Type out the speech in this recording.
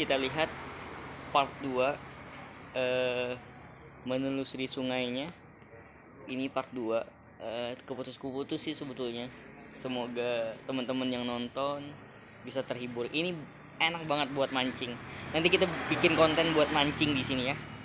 kita lihat part 2 eh, menelusuri sungainya ini part 2 eh, keputus-keputus sih sebetulnya semoga teman-teman yang nonton bisa terhibur ini enak banget buat mancing nanti kita bikin konten buat mancing di sini ya